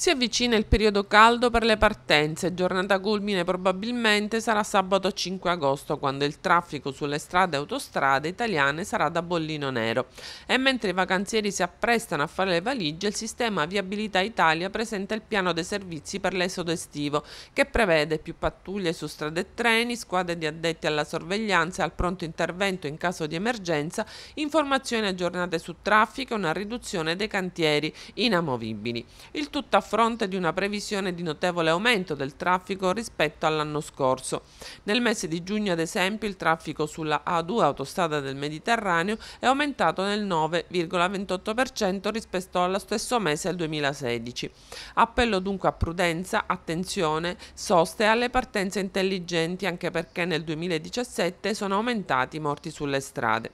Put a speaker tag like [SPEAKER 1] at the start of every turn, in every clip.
[SPEAKER 1] Si avvicina il periodo caldo per le partenze, giornata culmine probabilmente sarà sabato 5 agosto quando il traffico sulle strade e autostrade italiane sarà da bollino nero e mentre i vacanzieri si apprestano a fare le valigie il sistema Viabilità Italia presenta il piano dei servizi per l'esodo estivo che prevede più pattuglie su strade e treni, squadre di addetti alla sorveglianza e al pronto intervento in caso di emergenza, informazioni aggiornate su traffico e una riduzione dei cantieri inamovibili. Il tutto a fronte di una previsione di notevole aumento del traffico rispetto all'anno scorso. Nel mese di giugno, ad esempio, il traffico sulla A2 autostrada del Mediterraneo è aumentato del 9,28% rispetto allo stesso mese del 2016. Appello dunque a prudenza, attenzione, soste alle partenze intelligenti anche perché nel 2017 sono aumentati i morti sulle strade.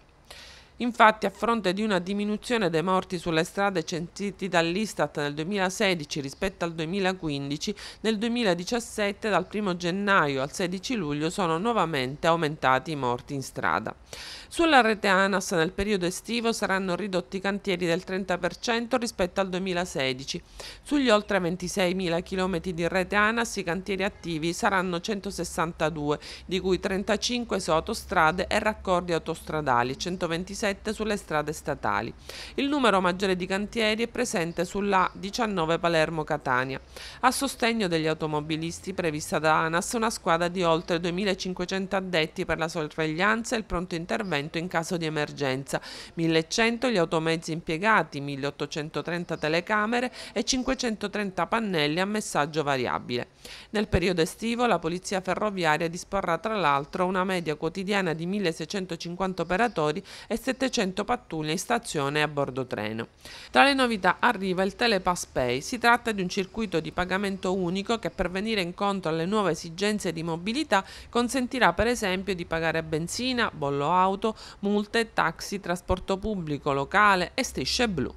[SPEAKER 1] Infatti, a fronte di una diminuzione dei morti sulle strade censiti dall'Istat nel 2016 rispetto al 2015, nel 2017 dal 1 gennaio al 16 luglio sono nuovamente aumentati i morti in strada. Sulla rete ANAS nel periodo estivo saranno ridotti i cantieri del 30% rispetto al 2016. Sugli oltre 26.000 km di rete ANAS i cantieri attivi saranno 162, di cui 35 su autostrade e raccordi autostradali, 126 7 sulle strade statali. Il numero maggiore di cantieri è presente sulla 19 Palermo-Catania. A sostegno degli automobilisti prevista da ANAS una squadra di oltre 2.500 addetti per la sorveglianza e il pronto intervento in caso di emergenza, 1.100 gli automezzi impiegati, 1.830 telecamere e 530 pannelli a messaggio variabile. Nel periodo estivo la Polizia Ferroviaria disporrà tra l'altro una media quotidiana di 1.650 operatori e 70 700 pattuglie in stazione e a bordo treno. Tra le novità arriva il Telepass Pay, si tratta di un circuito di pagamento unico che per venire incontro alle nuove esigenze di mobilità consentirà per esempio di pagare benzina, bollo auto, multe, taxi, trasporto pubblico, locale e strisce blu.